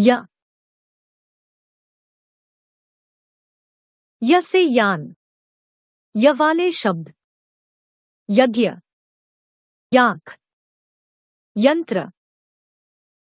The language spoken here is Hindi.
या यसे यान यवाले शब्द यज्ञ याक यंत्र